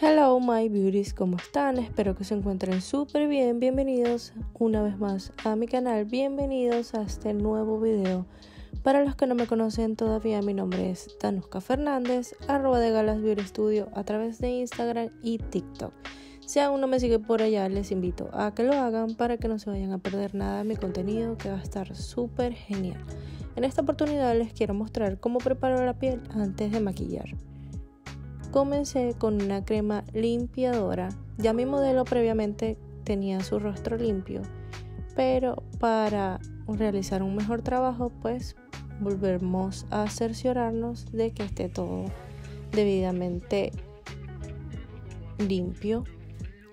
Hello my beauties, ¿cómo están? Espero que se encuentren súper bien. Bienvenidos una vez más a mi canal, bienvenidos a este nuevo video. Para los que no me conocen todavía, mi nombre es Danuska Fernández, arroba de Galas Beauty Studio a través de Instagram y TikTok. Si aún no me siguen por allá, les invito a que lo hagan para que no se vayan a perder nada de mi contenido que va a estar súper genial. En esta oportunidad les quiero mostrar cómo preparo la piel antes de maquillar. Comencé con una crema limpiadora. Ya mi modelo previamente tenía su rostro limpio, pero para realizar un mejor trabajo, pues volvemos a cerciorarnos de que esté todo debidamente limpio.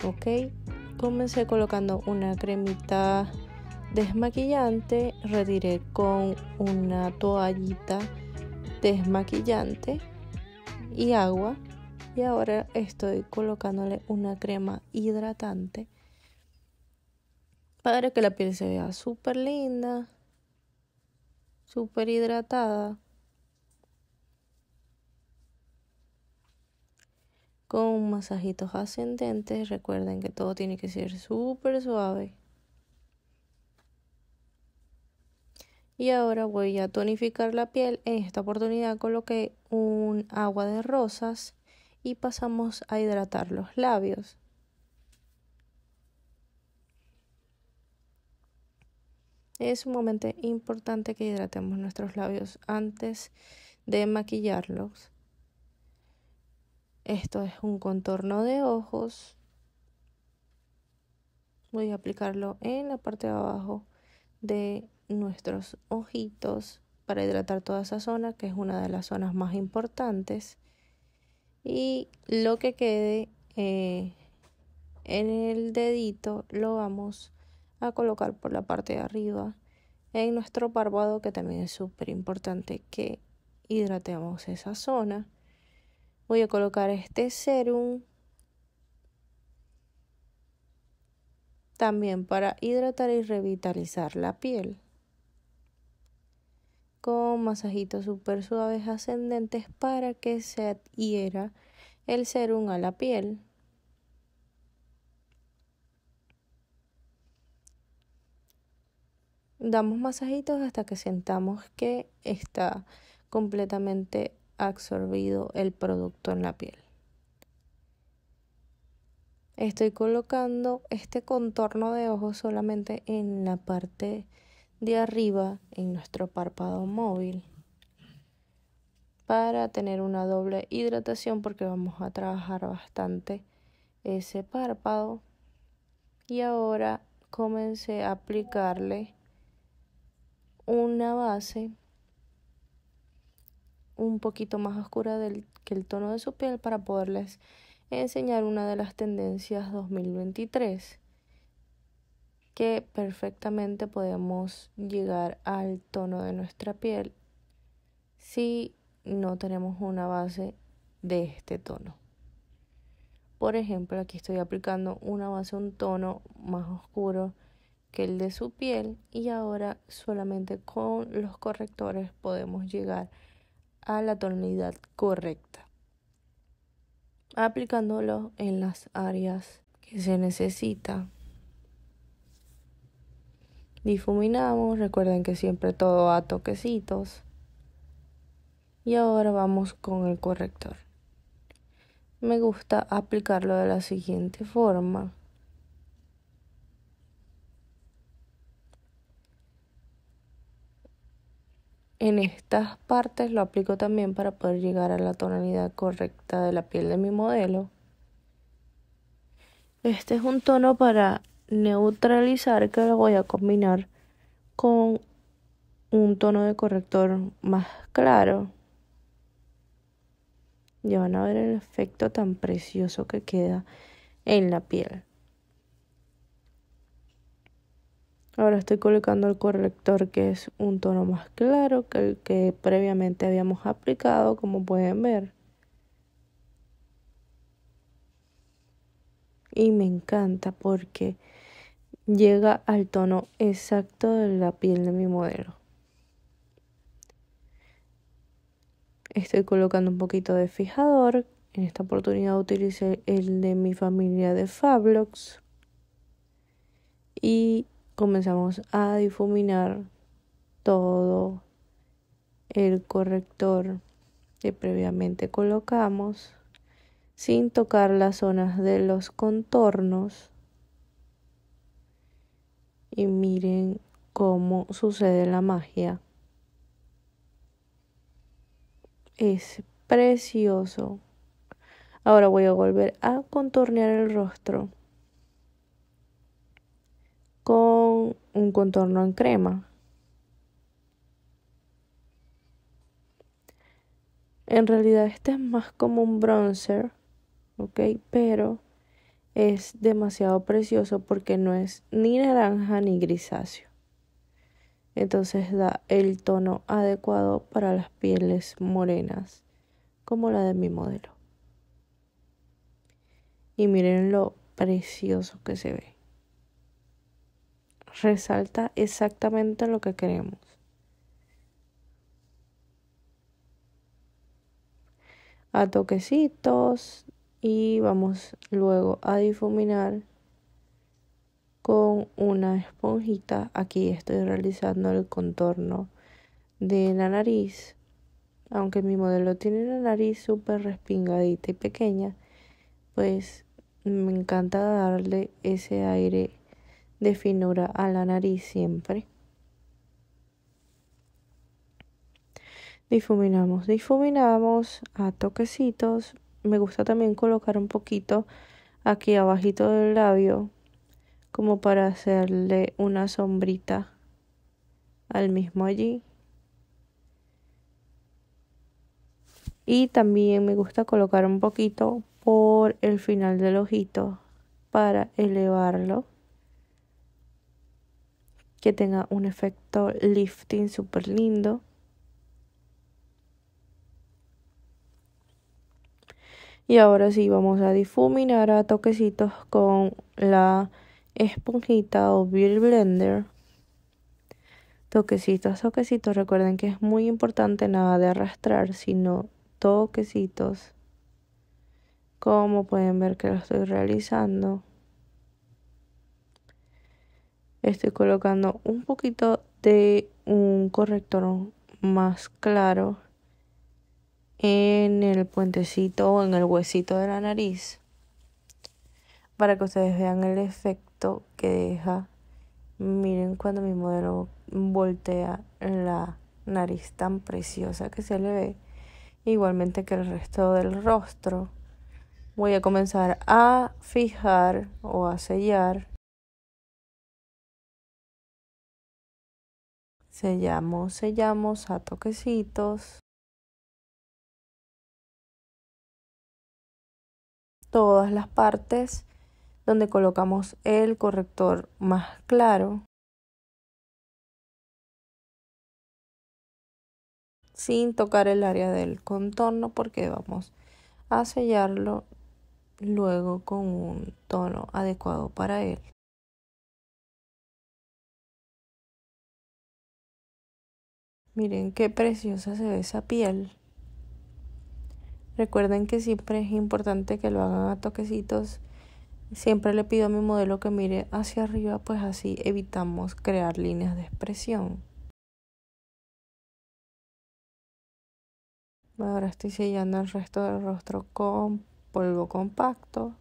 Ok, comencé colocando una cremita desmaquillante, retiré con una toallita desmaquillante y agua. Y ahora estoy colocándole una crema hidratante para que la piel se vea súper linda, súper hidratada. Con masajitos ascendentes, recuerden que todo tiene que ser súper suave. Y ahora voy a tonificar la piel en esta oportunidad coloqué un agua de rosas y pasamos a hidratar los labios. Es sumamente importante que hidratemos nuestros labios antes de maquillarlos. Esto es un contorno de ojos. Voy a aplicarlo en la parte de abajo de nuestros ojitos para hidratar toda esa zona, que es una de las zonas más importantes. Y lo que quede eh, en el dedito lo vamos a colocar por la parte de arriba en nuestro barbado que también es súper importante que hidratemos esa zona. Voy a colocar este serum también para hidratar y revitalizar la piel con masajitos super suaves ascendentes para que se adhiera el serum a la piel. Damos masajitos hasta que sentamos que está completamente absorbido el producto en la piel. Estoy colocando este contorno de ojos solamente en la parte de arriba en nuestro párpado móvil para tener una doble hidratación porque vamos a trabajar bastante ese párpado y ahora comencé a aplicarle una base un poquito más oscura del, que el tono de su piel para poderles enseñar una de las tendencias 2023 que perfectamente podemos llegar al tono de nuestra piel si no tenemos una base de este tono. Por ejemplo, aquí estoy aplicando una base, un tono más oscuro que el de su piel y ahora solamente con los correctores podemos llegar a la tonalidad correcta. Aplicándolo en las áreas que se necesita difuminamos, recuerden que siempre todo a toquecitos. Y ahora vamos con el corrector. Me gusta aplicarlo de la siguiente forma. En estas partes lo aplico también para poder llegar a la tonalidad correcta de la piel de mi modelo. Este es un tono para neutralizar que lo voy a combinar con un tono de corrector más claro. Ya van a ver el efecto tan precioso que queda en la piel. Ahora estoy colocando el corrector que es un tono más claro que el que previamente habíamos aplicado, como pueden ver. y me encanta porque llega al tono exacto de la piel de mi modelo. Estoy colocando un poquito de fijador. En esta oportunidad utilicé el de mi familia de Fablox. Y comenzamos a difuminar todo el corrector que previamente colocamos sin tocar las zonas de los contornos. Y miren cómo sucede la magia. Es precioso. Ahora voy a volver a contornear el rostro con un contorno en crema. En realidad este es más como un bronzer. ¿ok? Pero es demasiado precioso porque no es ni naranja ni grisáceo. Entonces da el tono adecuado para las pieles morenas, como la de mi modelo. Y miren lo precioso que se ve. Resalta exactamente lo que queremos. A toquecitos, y vamos luego a difuminar con una esponjita. Aquí estoy realizando el contorno de la nariz. Aunque mi modelo tiene la nariz súper respingadita y pequeña, pues me encanta darle ese aire de finura a la nariz siempre. Difuminamos, difuminamos a toquecitos me gusta también colocar un poquito aquí abajito del labio como para hacerle una sombrita al mismo allí y también me gusta colocar un poquito por el final del ojito para elevarlo que tenga un efecto lifting súper lindo Y ahora sí vamos a difuminar a toquecitos con la esponjita o Beauty Blender. Toquecitos, toquecitos. Recuerden que es muy importante nada de arrastrar, sino toquecitos. Como pueden ver que lo estoy realizando. Estoy colocando un poquito de un corrector más claro en el puentecito o en el huesito de la nariz para que ustedes vean el efecto que deja. Miren cuando mi modelo voltea la nariz tan preciosa que se le ve, igualmente que el resto del rostro. Voy a comenzar a fijar o a sellar. Sellamos, sellamos a toquecitos. todas las partes donde colocamos el corrector más claro sin tocar el área del contorno porque vamos a sellarlo luego con un tono adecuado para él. Miren qué preciosa se ve esa piel. Recuerden que siempre es importante que lo hagan a toquecitos. Siempre le pido a mi modelo que mire hacia arriba, pues así evitamos crear líneas de expresión. Ahora estoy sellando el resto del rostro con polvo compacto.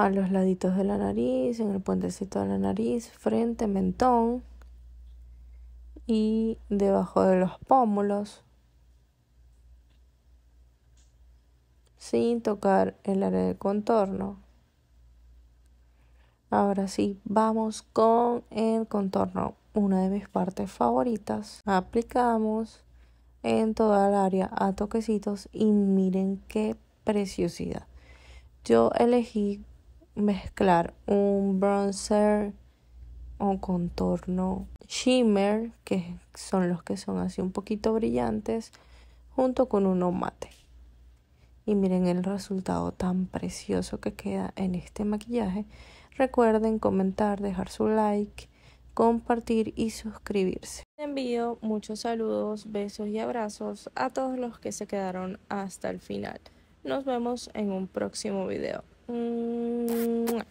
a los laditos de la nariz, en el puentecito de la nariz, frente, mentón y debajo de los pómulos. Sin tocar el área de contorno. Ahora sí, vamos con el contorno, una de mis partes favoritas. Aplicamos en toda el área a toquecitos y miren qué preciosidad. Yo elegí mezclar un bronzer o contorno shimmer, que son los que son así un poquito brillantes, junto con uno mate. Y miren el resultado tan precioso que queda en este maquillaje. Recuerden comentar, dejar su like, compartir y suscribirse. Envío muchos saludos, besos y abrazos a todos los que se quedaron hasta el final. Nos vemos en un próximo video. 嗯。